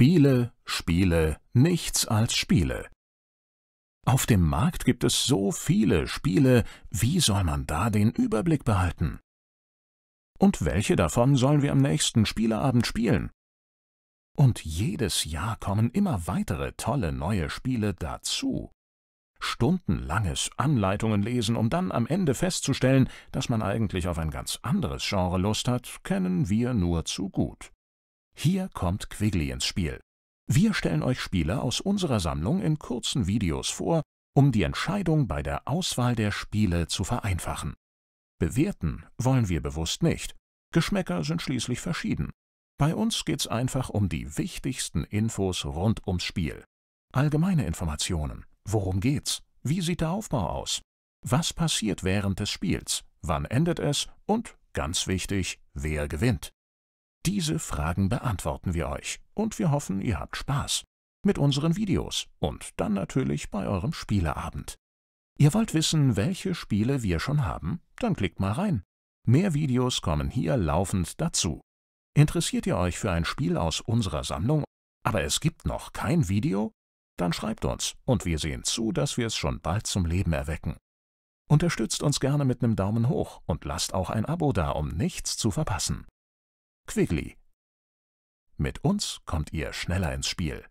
Spiele, Spiele, nichts als Spiele. Auf dem Markt gibt es so viele Spiele, wie soll man da den Überblick behalten? Und welche davon sollen wir am nächsten Spieleabend spielen? Und jedes Jahr kommen immer weitere tolle neue Spiele dazu. Stundenlanges Anleitungen lesen, um dann am Ende festzustellen, dass man eigentlich auf ein ganz anderes Genre Lust hat, kennen wir nur zu gut. Hier kommt Quigley ins Spiel. Wir stellen euch Spiele aus unserer Sammlung in kurzen Videos vor, um die Entscheidung bei der Auswahl der Spiele zu vereinfachen. Bewerten wollen wir bewusst nicht. Geschmäcker sind schließlich verschieden. Bei uns geht's einfach um die wichtigsten Infos rund ums Spiel. Allgemeine Informationen. Worum geht's? Wie sieht der Aufbau aus? Was passiert während des Spiels? Wann endet es? Und, ganz wichtig, wer gewinnt? Diese Fragen beantworten wir euch und wir hoffen, ihr habt Spaß mit unseren Videos und dann natürlich bei eurem Spieleabend. Ihr wollt wissen, welche Spiele wir schon haben? Dann klickt mal rein. Mehr Videos kommen hier laufend dazu. Interessiert ihr euch für ein Spiel aus unserer Sammlung, aber es gibt noch kein Video? Dann schreibt uns und wir sehen zu, dass wir es schon bald zum Leben erwecken. Unterstützt uns gerne mit einem Daumen hoch und lasst auch ein Abo da, um nichts zu verpassen. Quigley. Mit uns kommt ihr schneller ins Spiel.